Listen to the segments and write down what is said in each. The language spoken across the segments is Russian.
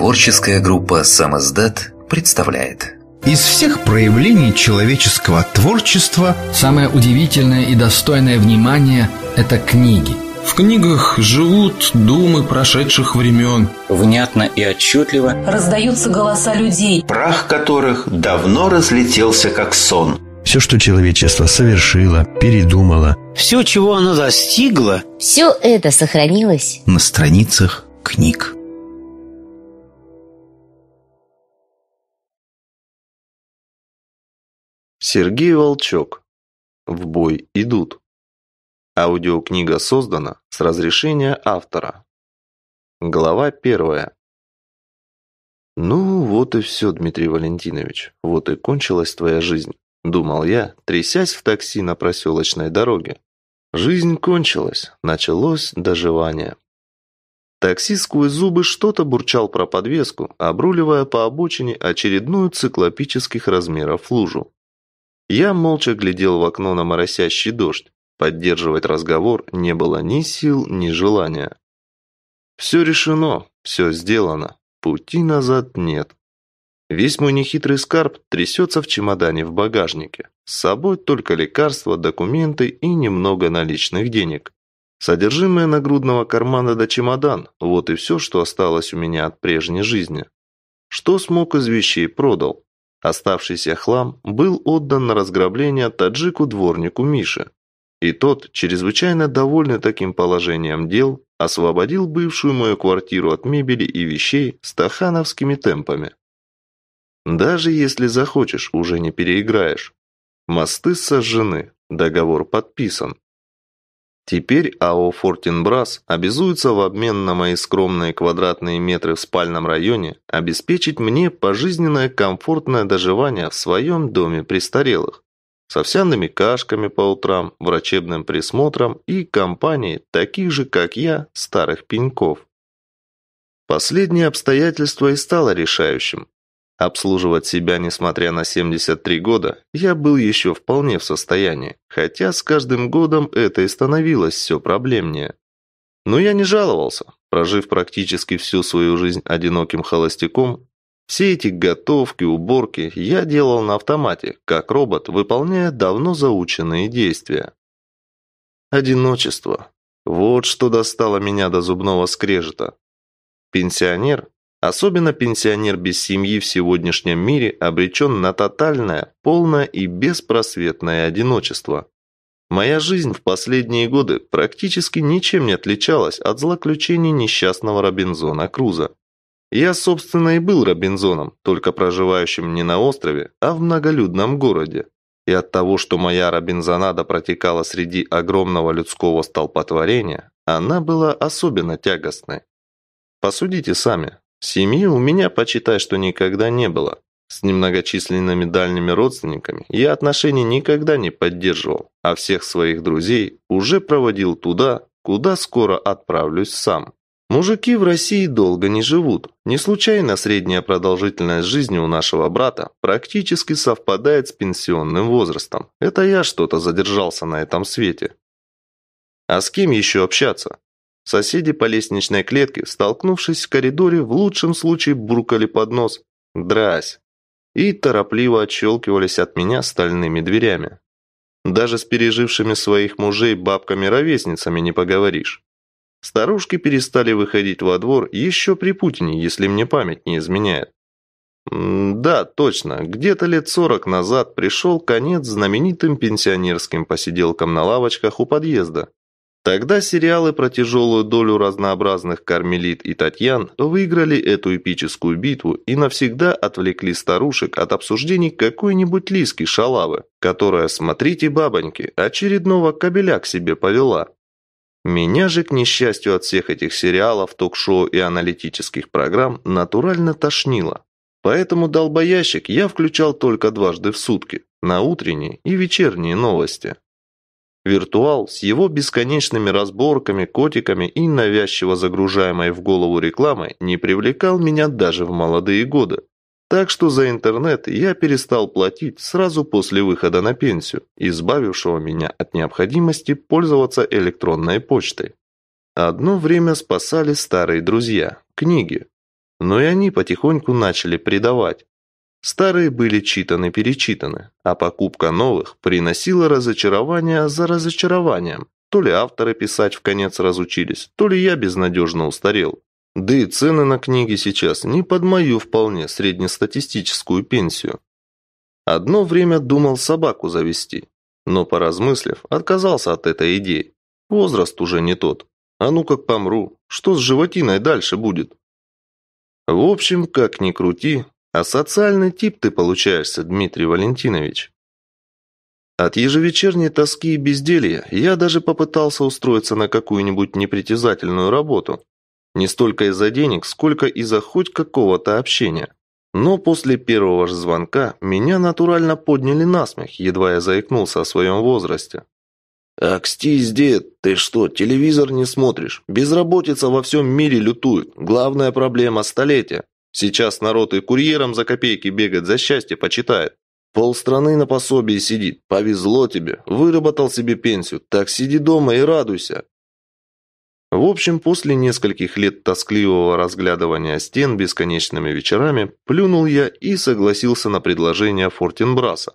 Творческая группа «Самоздат» представляет Из всех проявлений человеческого творчества Самое удивительное и достойное внимания – это книги В книгах живут думы прошедших времен Внятно и отчетливо Раздаются голоса людей Прах которых давно разлетелся как сон Все, что человечество совершило, передумало Все, чего оно достигло Все это сохранилось На страницах книг Сергей Волчок. В бой идут. Аудиокнига создана с разрешения автора. Глава первая. «Ну, вот и все, Дмитрий Валентинович, вот и кончилась твоя жизнь», – думал я, трясясь в такси на проселочной дороге. Жизнь кончилась, началось доживание. Таксист сквозь зубы что-то бурчал про подвеску, обруливая по обочине очередную циклопических размеров лужу. Я молча глядел в окно на моросящий дождь. Поддерживать разговор не было ни сил, ни желания. Все решено, все сделано, пути назад нет. Весь мой нехитрый скарб трясется в чемодане в багажнике. С собой только лекарства, документы и немного наличных денег. Содержимое нагрудного кармана до чемодан – вот и все, что осталось у меня от прежней жизни. Что смог из вещей продал, Оставшийся хлам был отдан на разграбление таджику-дворнику Мише. И тот, чрезвычайно довольный таким положением дел, освободил бывшую мою квартиру от мебели и вещей стахановскими темпами. Даже если захочешь, уже не переиграешь. Мосты сожжены, договор подписан, Теперь АО «Фортинбрас» обязуется в обмен на мои скромные квадратные метры в спальном районе обеспечить мне пожизненное комфортное доживание в своем доме престарелых с овсяными кашками по утрам, врачебным присмотром и компанией таких же, как я, старых пеньков. Последнее обстоятельство и стало решающим. Обслуживать себя, несмотря на 73 года, я был еще вполне в состоянии, хотя с каждым годом это и становилось все проблемнее. Но я не жаловался, прожив практически всю свою жизнь одиноким холостяком, все эти готовки, уборки я делал на автомате, как робот, выполняя давно заученные действия. Одиночество. Вот что достало меня до зубного скрежета. Пенсионер, Особенно пенсионер без семьи в сегодняшнем мире обречен на тотальное, полное и беспросветное одиночество. Моя жизнь в последние годы практически ничем не отличалась от злоключений несчастного Робинзона Круза. Я, собственно, и был Робинзоном, только проживающим не на острове, а в многолюдном городе. И от того, что моя Робинзонада протекала среди огромного людского столпотворения, она была особенно тягостной. Посудите сами, Семьи у меня, почитай, что никогда не было. С немногочисленными дальними родственниками я отношений никогда не поддерживал, а всех своих друзей уже проводил туда, куда скоро отправлюсь сам. Мужики в России долго не живут. Не случайно средняя продолжительность жизни у нашего брата практически совпадает с пенсионным возрастом. Это я что-то задержался на этом свете. А с кем еще общаться? Соседи по лестничной клетке, столкнувшись в коридоре, в лучшем случае буркали под нос «Дрась!» и торопливо отщелкивались от меня стальными дверями. Даже с пережившими своих мужей бабками-ровесницами не поговоришь. Старушки перестали выходить во двор еще при Путине, если мне память не изменяет. М да, точно, где-то лет сорок назад пришел конец знаменитым пенсионерским посиделкам на лавочках у подъезда. Тогда сериалы про тяжелую долю разнообразных кармелит и Татьян выиграли эту эпическую битву и навсегда отвлекли старушек от обсуждений какой-нибудь лиски шалавы, которая, смотрите, бабоньки, очередного кабеля к себе повела. Меня же, к несчастью от всех этих сериалов, ток-шоу и аналитических программ, натурально тошнило. Поэтому долбоящик я включал только дважды в сутки, на утренние и вечерние новости. Виртуал с его бесконечными разборками, котиками и навязчиво загружаемой в голову рекламой не привлекал меня даже в молодые годы. Так что за интернет я перестал платить сразу после выхода на пенсию, избавившего меня от необходимости пользоваться электронной почтой. Одно время спасали старые друзья, книги. Но и они потихоньку начали предавать, Старые были читаны-перечитаны, а покупка новых приносила разочарование за разочарованием. То ли авторы писать в конец разучились, то ли я безнадежно устарел. Да и цены на книги сейчас не под мою вполне среднестатистическую пенсию. Одно время думал собаку завести, но, поразмыслив, отказался от этой идеи. Возраст уже не тот. А ну как помру, что с животиной дальше будет? В общем, как ни крути, а социальный тип ты получаешься, Дмитрий Валентинович. От ежевечерней тоски и безделья я даже попытался устроиться на какую-нибудь непритязательную работу. Не столько из-за денег, сколько из-за хоть какого-то общения. Но после первого же звонка меня натурально подняли на смех, едва я заикнулся о своем возрасте. «Акстись, дед, ты что, телевизор не смотришь? Безработица во всем мире лютует. Главная проблема столетия. Сейчас народ и курьером за копейки бегать, за счастье почитает. Полстраны на пособии сидит. Повезло тебе, выработал себе пенсию. Так сиди дома и радуйся. В общем, после нескольких лет тоскливого разглядывания стен бесконечными вечерами, плюнул я и согласился на предложение Фортенбраса.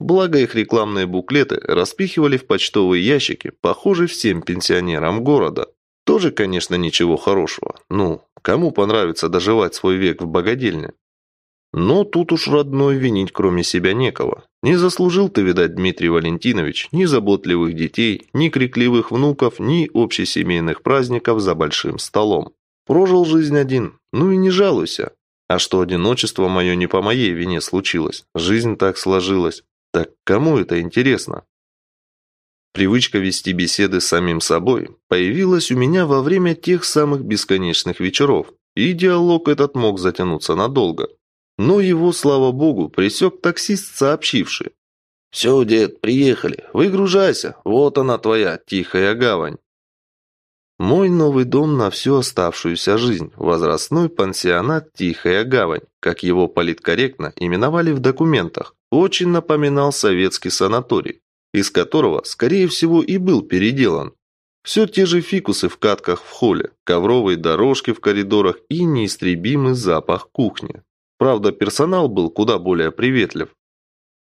Благо их рекламные буклеты распихивали в почтовые ящики, похоже, всем пенсионерам города. Тоже, конечно, ничего хорошего. Ну, кому понравится доживать свой век в богадельне? Но тут уж, родной, винить кроме себя некого. Не заслужил ты, видать, Дмитрий Валентинович, ни заботливых детей, ни крикливых внуков, ни общесемейных праздников за большим столом. Прожил жизнь один, ну и не жалуйся. А что одиночество мое не по моей вине случилось, жизнь так сложилась. Так кому это интересно? Привычка вести беседы с самим собой появилась у меня во время тех самых бесконечных вечеров, и диалог этот мог затянуться надолго. Но его, слава богу, присек таксист, сообщивший. «Все, дед, приехали. Выгружайся. Вот она твоя, тихая гавань». Мой новый дом на всю оставшуюся жизнь, возрастной пансионат «Тихая гавань», как его политкорректно именовали в документах, очень напоминал советский санаторий из которого, скорее всего, и был переделан. Все те же фикусы в катках в холле, ковровые дорожки в коридорах и неистребимый запах кухни. Правда, персонал был куда более приветлив.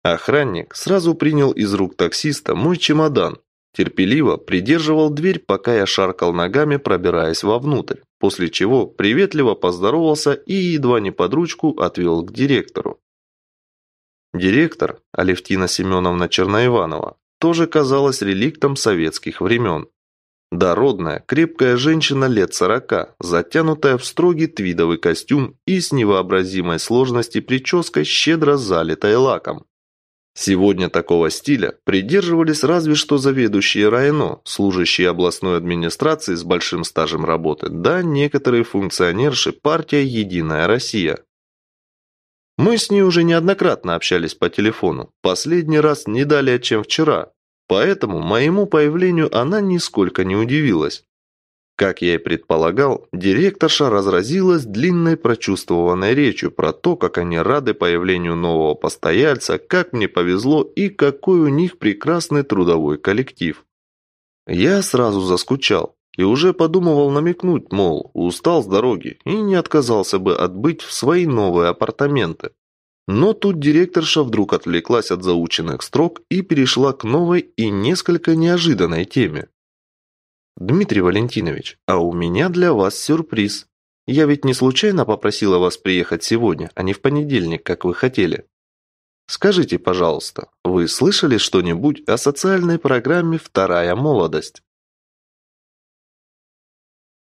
Охранник сразу принял из рук таксиста мой чемодан, терпеливо придерживал дверь, пока я шаркал ногами, пробираясь вовнутрь, после чего приветливо поздоровался и едва не под ручку отвел к директору. Директор, Алевтина Семеновна Черноиванова, тоже казалась реликтом советских времен. Дородная, крепкая женщина лет сорока, затянутая в строгий твидовый костюм и с невообразимой сложности прической, щедро залитая лаком. Сегодня такого стиля придерживались разве что заведующие районо, служащие областной администрации с большим стажем работы, да некоторые функционерши партия «Единая Россия», мы с ней уже неоднократно общались по телефону, последний раз не далее, чем вчера, поэтому моему появлению она нисколько не удивилась. Как я и предполагал, директорша разразилась длинной прочувствованной речью про то, как они рады появлению нового постояльца, как мне повезло и какой у них прекрасный трудовой коллектив. Я сразу заскучал. И уже подумывал намекнуть, мол, устал с дороги и не отказался бы отбыть в свои новые апартаменты. Но тут директорша вдруг отвлеклась от заученных строк и перешла к новой и несколько неожиданной теме. «Дмитрий Валентинович, а у меня для вас сюрприз. Я ведь не случайно попросила вас приехать сегодня, а не в понедельник, как вы хотели. Скажите, пожалуйста, вы слышали что-нибудь о социальной программе «Вторая молодость»?»